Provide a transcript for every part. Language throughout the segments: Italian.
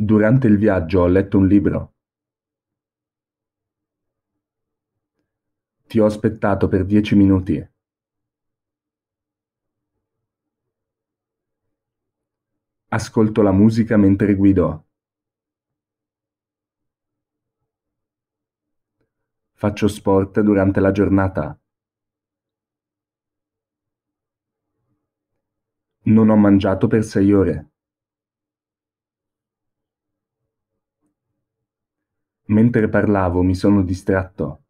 Durante il viaggio ho letto un libro. Ti ho aspettato per dieci minuti. Ascolto la musica mentre guido. Faccio sport durante la giornata. Non ho mangiato per sei ore. Mentre parlavo mi sono distratto.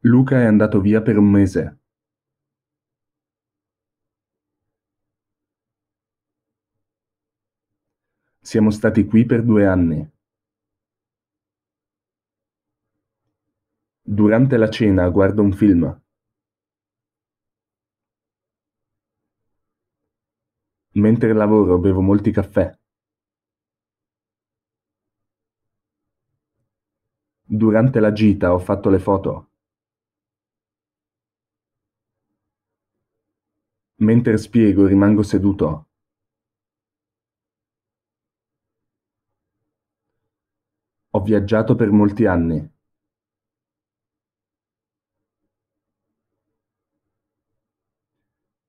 Luca è andato via per un mese. Siamo stati qui per due anni. Durante la cena guardo un film. Mentre lavoro bevo molti caffè. Durante la gita ho fatto le foto. Mentre spiego rimango seduto. Ho viaggiato per molti anni.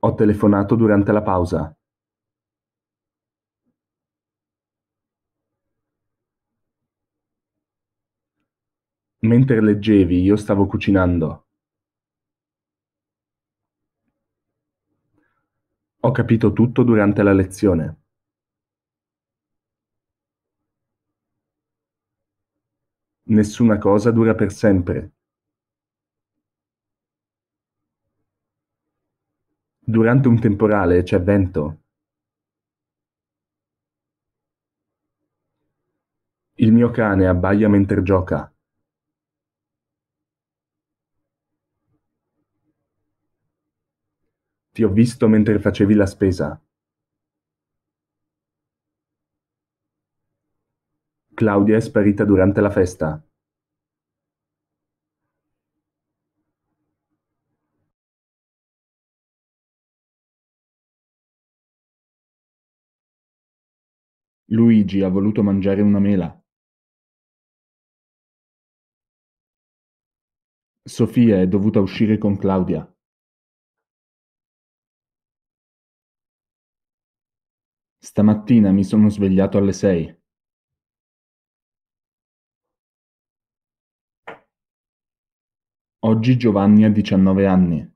Ho telefonato durante la pausa. Mentre leggevi io stavo cucinando. Ho capito tutto durante la lezione. Nessuna cosa dura per sempre. Durante un temporale c'è vento. Il mio cane abbaia mentre gioca. Ti ho visto mentre facevi la spesa. Claudia è sparita durante la festa. Luigi ha voluto mangiare una mela. Sofia è dovuta uscire con Claudia. Stamattina mi sono svegliato alle sei. Oggi Giovanni ha diciannove anni.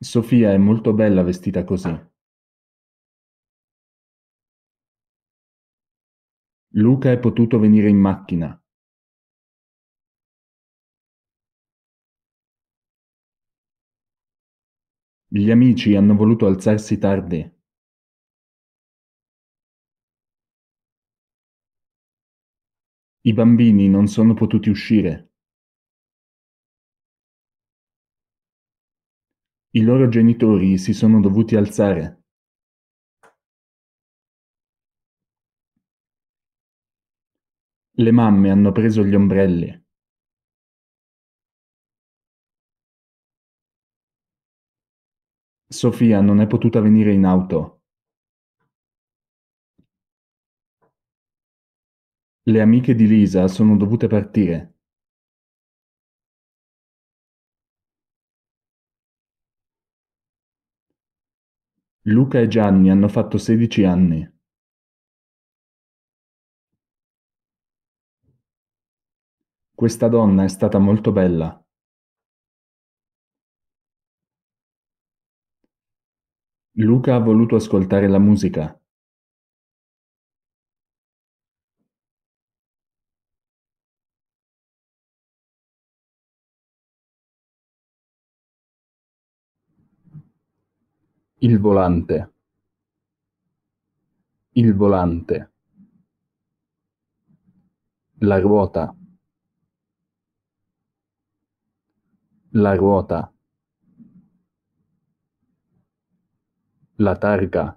Sofia è molto bella vestita così. Luca è potuto venire in macchina. Gli amici hanno voluto alzarsi tardi. I bambini non sono potuti uscire. I loro genitori si sono dovuti alzare. Le mamme hanno preso gli ombrelli. Sofia non è potuta venire in auto. Le amiche di Lisa sono dovute partire. Luca e Gianni hanno fatto 16 anni. Questa donna è stata molto bella. Luca ha voluto ascoltare la musica. Il volante. Il volante. La ruota. La ruota. La targa.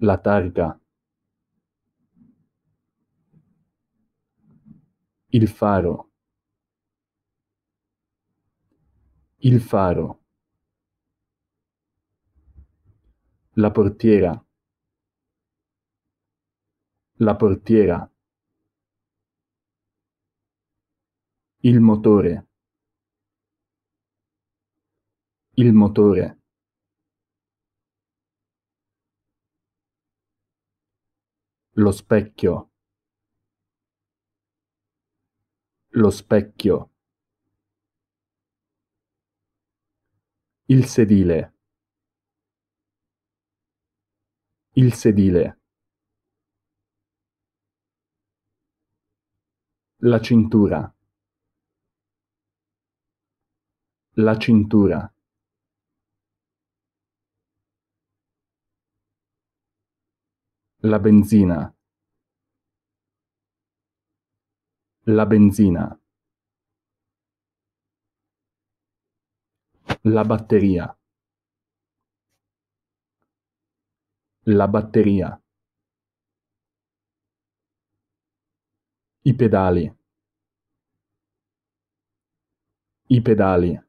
La targa. Il faro. Il faro. La portiera. La portiera. Il motore. Il motore Lo specchio Lo specchio Il sedile Il sedile La cintura La cintura La benzina. La benzina. La batteria. La batteria. I pedali. I pedali.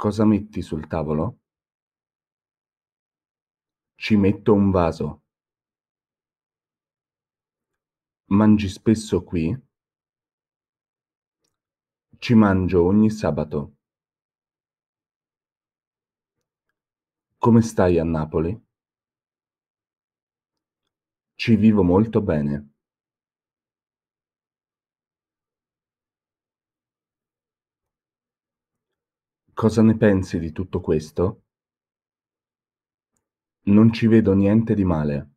Cosa metti sul tavolo? Ci metto un vaso. Mangi spesso qui? Ci mangio ogni sabato. Come stai a Napoli? Ci vivo molto bene. Cosa ne pensi di tutto questo? Non ci vedo niente di male.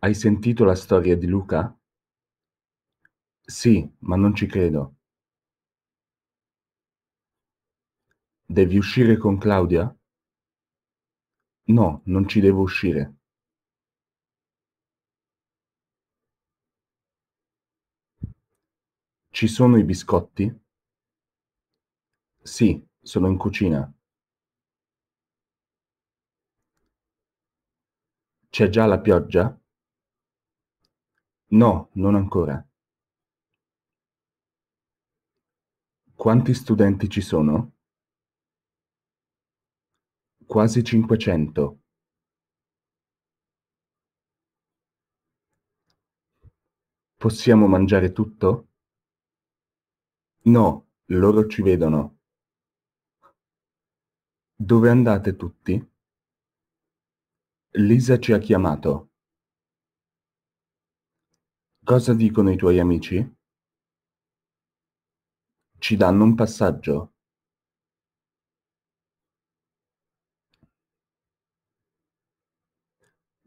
Hai sentito la storia di Luca? Sì, ma non ci credo. Devi uscire con Claudia? No, non ci devo uscire. Ci sono i biscotti? Sì, sono in cucina. C'è già la pioggia? No, non ancora. Quanti studenti ci sono? Quasi 500. Possiamo mangiare tutto? No, loro ci vedono. Dove andate tutti? Lisa ci ha chiamato. Cosa dicono i tuoi amici? Ci danno un passaggio.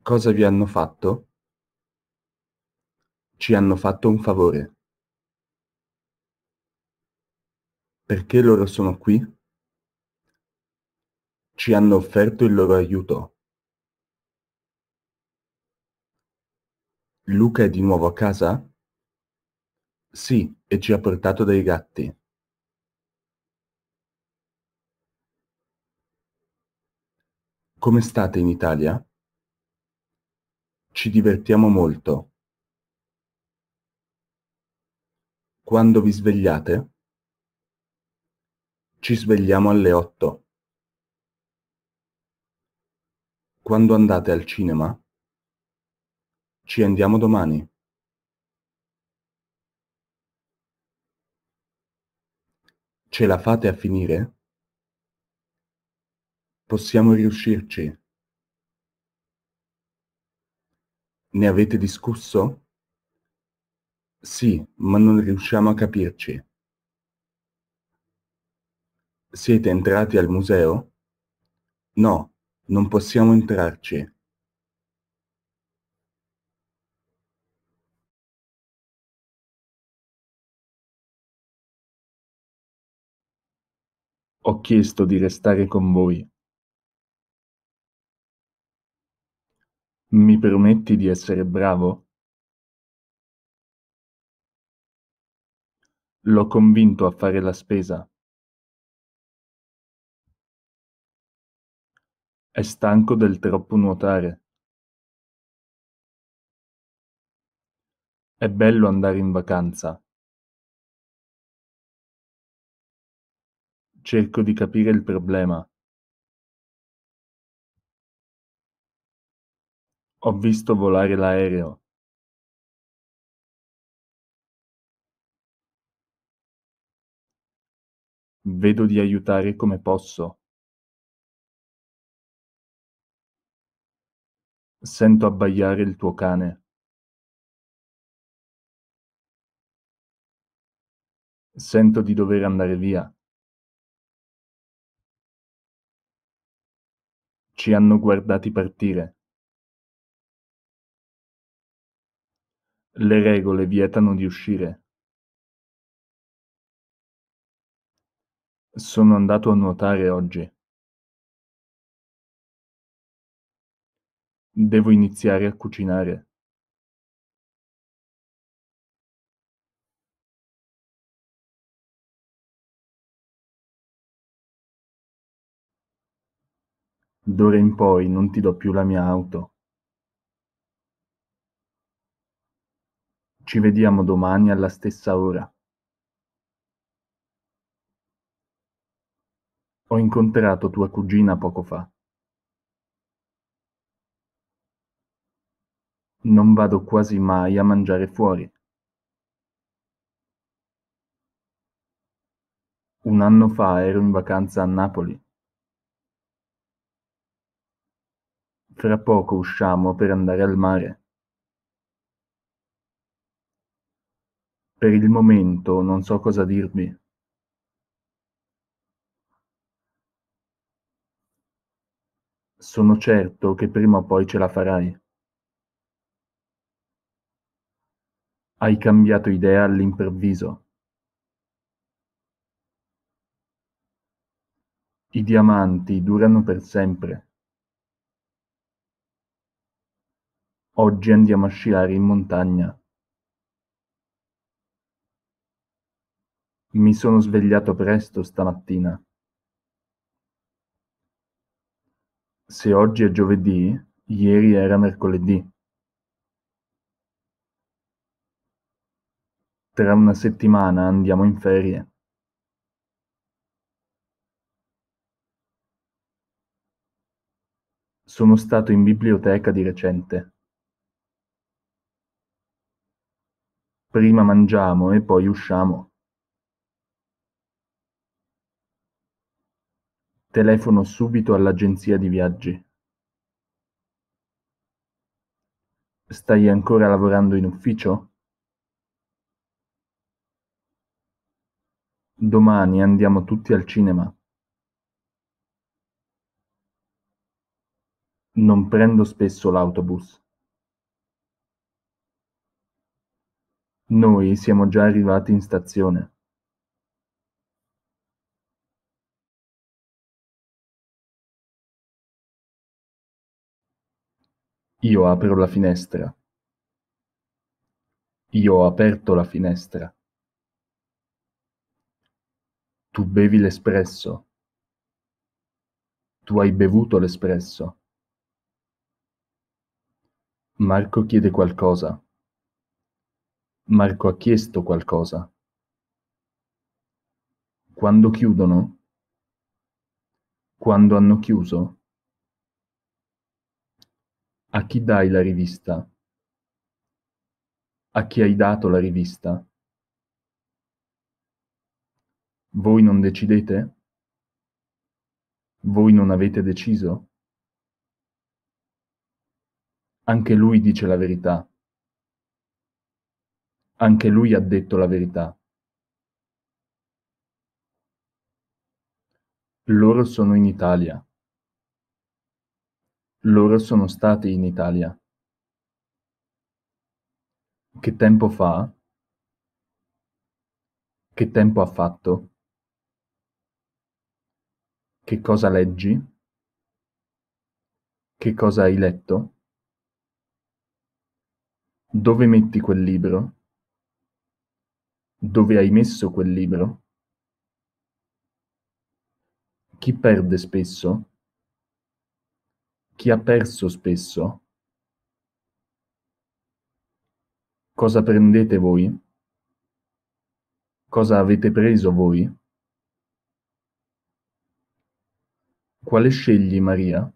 Cosa vi hanno fatto? Ci hanno fatto un favore. Perché loro sono qui? Ci hanno offerto il loro aiuto. Luca è di nuovo a casa? Sì, e ci ha portato dei gatti. Come state in Italia? Ci divertiamo molto. Quando vi svegliate? Ci svegliamo alle otto. Quando andate al cinema? Ci andiamo domani. Ce la fate a finire? Possiamo riuscirci. Ne avete discusso? Sì, ma non riusciamo a capirci. Siete entrati al museo? No, non possiamo entrarci. Ho chiesto di restare con voi. Mi permetti di essere bravo? L'ho convinto a fare la spesa. È stanco del troppo nuotare. È bello andare in vacanza. Cerco di capire il problema. Ho visto volare l'aereo. Vedo di aiutare come posso. Sento abbaiare il tuo cane. Sento di dover andare via. Ci hanno guardati partire. Le regole vietano di uscire. Sono andato a nuotare oggi. Devo iniziare a cucinare. D'ora in poi non ti do più la mia auto. Ci vediamo domani alla stessa ora. Ho incontrato tua cugina poco fa. Non vado quasi mai a mangiare fuori. Un anno fa ero in vacanza a Napoli. Fra poco usciamo per andare al mare. Per il momento non so cosa dirvi. Sono certo che prima o poi ce la farai. Hai cambiato idea all'improvviso. I diamanti durano per sempre. Oggi andiamo a sciare in montagna. Mi sono svegliato presto stamattina. Se oggi è giovedì, ieri era mercoledì. Tra una settimana andiamo in ferie. Sono stato in biblioteca di recente. Prima mangiamo e poi usciamo. Telefono subito all'agenzia di viaggi. Stai ancora lavorando in ufficio? Domani andiamo tutti al cinema. Non prendo spesso l'autobus. Noi siamo già arrivati in stazione. Io apro la finestra. Io ho aperto la finestra. Tu bevi l'espresso. Tu hai bevuto l'espresso. Marco chiede qualcosa. Marco ha chiesto qualcosa. Quando chiudono? Quando hanno chiuso? A chi dai la rivista? A chi hai dato la rivista? Voi non decidete? Voi non avete deciso? Anche lui dice la verità. Anche lui ha detto la verità. Loro sono in Italia. Loro sono stati in Italia. Che tempo fa? Che tempo ha fatto? Che cosa leggi? Che cosa hai letto? Dove metti quel libro? Dove hai messo quel libro? Chi perde spesso? Chi ha perso spesso? Cosa prendete voi? Cosa avete preso voi? Quale scegli Maria?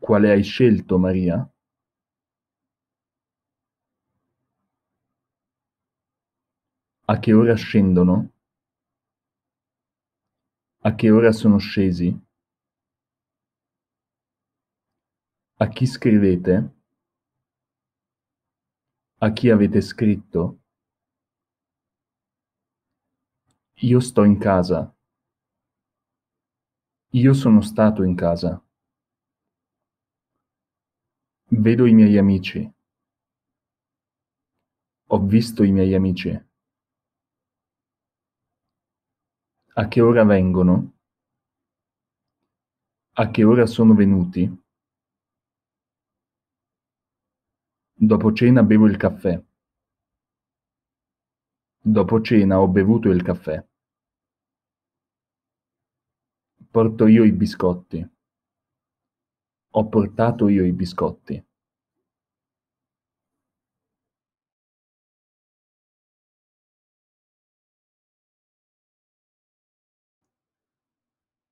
Quale hai scelto Maria? A che ora scendono? A che ora sono scesi? A chi scrivete? A chi avete scritto? Io sto in casa. Io sono stato in casa. Vedo i miei amici. Ho visto i miei amici. A che ora vengono? A che ora sono venuti? Dopo cena bevo il caffè. Dopo cena ho bevuto il caffè. Porto io i biscotti. Ho portato io i biscotti.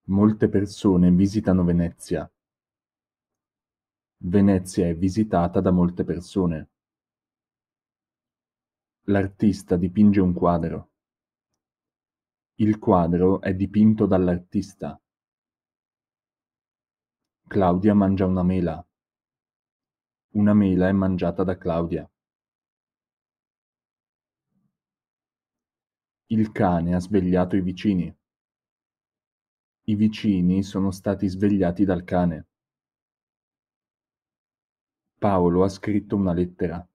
Molte persone visitano Venezia. Venezia è visitata da molte persone. L'artista dipinge un quadro. Il quadro è dipinto dall'artista. Claudia mangia una mela. Una mela è mangiata da Claudia. Il cane ha svegliato i vicini. I vicini sono stati svegliati dal cane. Paolo ha scritto una lettera.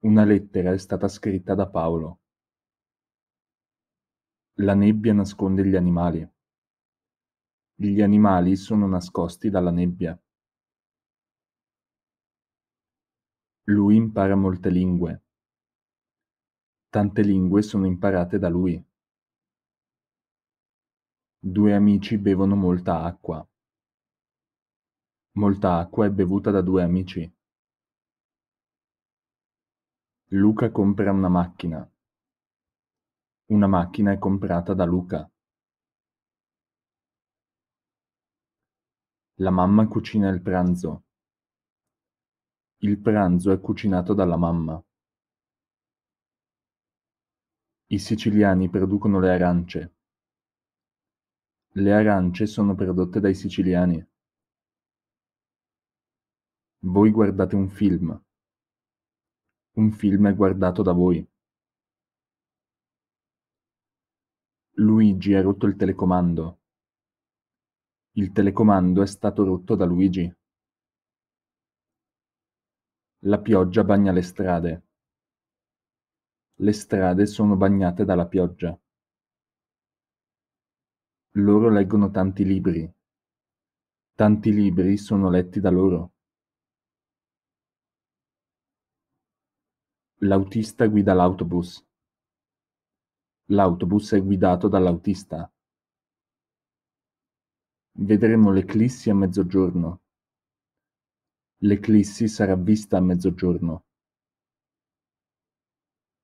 Una lettera è stata scritta da Paolo. La nebbia nasconde gli animali. Gli animali sono nascosti dalla nebbia. Lui impara molte lingue. Tante lingue sono imparate da lui. Due amici bevono molta acqua. Molta acqua è bevuta da due amici. Luca compra una macchina. Una macchina è comprata da Luca. La mamma cucina il pranzo. Il pranzo è cucinato dalla mamma. I siciliani producono le arance. Le arance sono prodotte dai siciliani. Voi guardate un film. Un film è guardato da voi. Luigi ha rotto il telecomando. Il telecomando è stato rotto da Luigi. La pioggia bagna le strade. Le strade sono bagnate dalla pioggia. Loro leggono tanti libri. Tanti libri sono letti da loro. L'autista guida l'autobus. L'autobus è guidato dall'autista. Vedremo l'eclissi a mezzogiorno. L'eclissi sarà vista a mezzogiorno.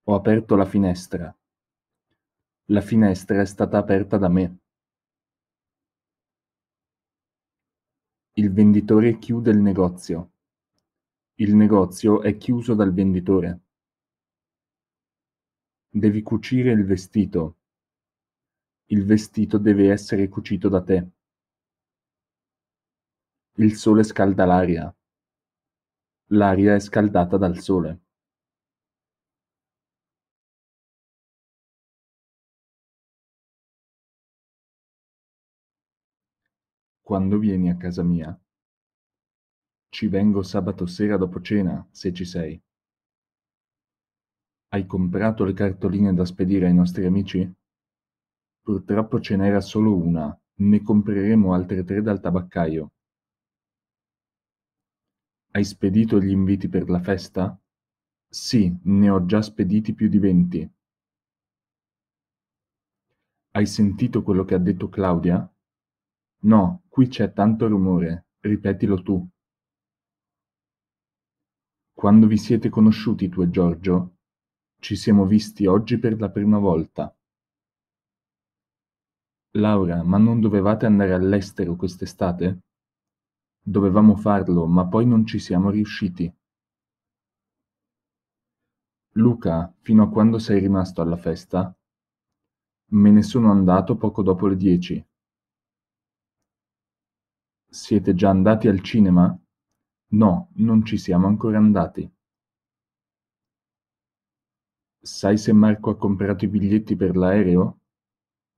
Ho aperto la finestra. La finestra è stata aperta da me. Il venditore chiude il negozio. Il negozio è chiuso dal venditore. Devi cucire il vestito. Il vestito deve essere cucito da te. Il sole scalda l'aria. L'aria è scaldata dal sole. Quando vieni a casa mia? Ci vengo sabato sera dopo cena, se ci sei. Hai comprato le cartoline da spedire ai nostri amici? Purtroppo ce n'era solo una, ne compreremo altre tre dal tabaccaio. Hai spedito gli inviti per la festa? Sì, ne ho già spediti più di venti. Hai sentito quello che ha detto Claudia? No, qui c'è tanto rumore, ripetilo tu. Quando vi siete conosciuti tu e Giorgio? Ci siamo visti oggi per la prima volta. Laura, ma non dovevate andare all'estero quest'estate? Dovevamo farlo, ma poi non ci siamo riusciti. Luca, fino a quando sei rimasto alla festa? Me ne sono andato poco dopo le dieci. Siete già andati al cinema? No, non ci siamo ancora andati. Sai se Marco ha comprato i biglietti per l'aereo?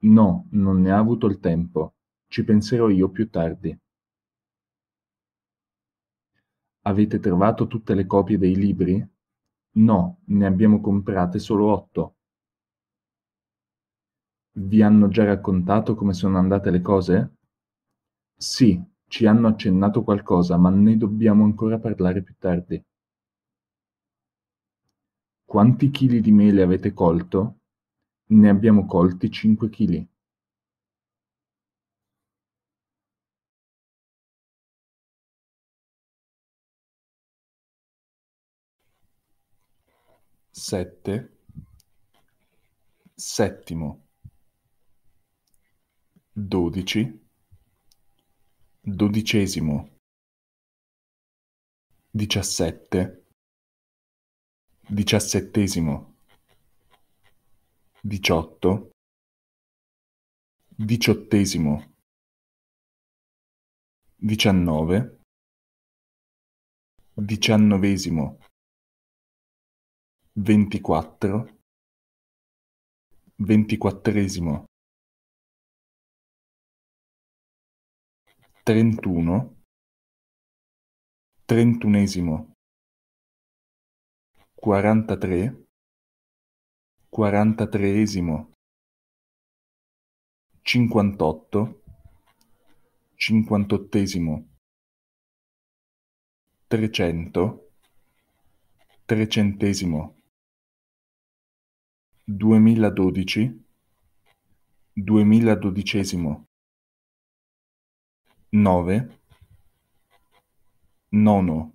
No, non ne ha avuto il tempo. Ci penserò io più tardi. Avete trovato tutte le copie dei libri? No, ne abbiamo comprate solo otto. Vi hanno già raccontato come sono andate le cose? Sì, ci hanno accennato qualcosa, ma ne dobbiamo ancora parlare più tardi. Quanti chili di mele avete colto? Ne abbiamo colti 5 chili. sette, settimo, dodici, dodicesimo, diciassette, diciassettesimo, diciotto, diciottesimo, diciannove, diciannovesimo, ventiquattro, ventiquattresimo, trentuno, trentunesimo, quarantatré, quarantatreesimo, cinquantotto, cinquantottesimo, trecento, trecentesimo. Duemiladodici, duemiladodicesimo, nove, nono.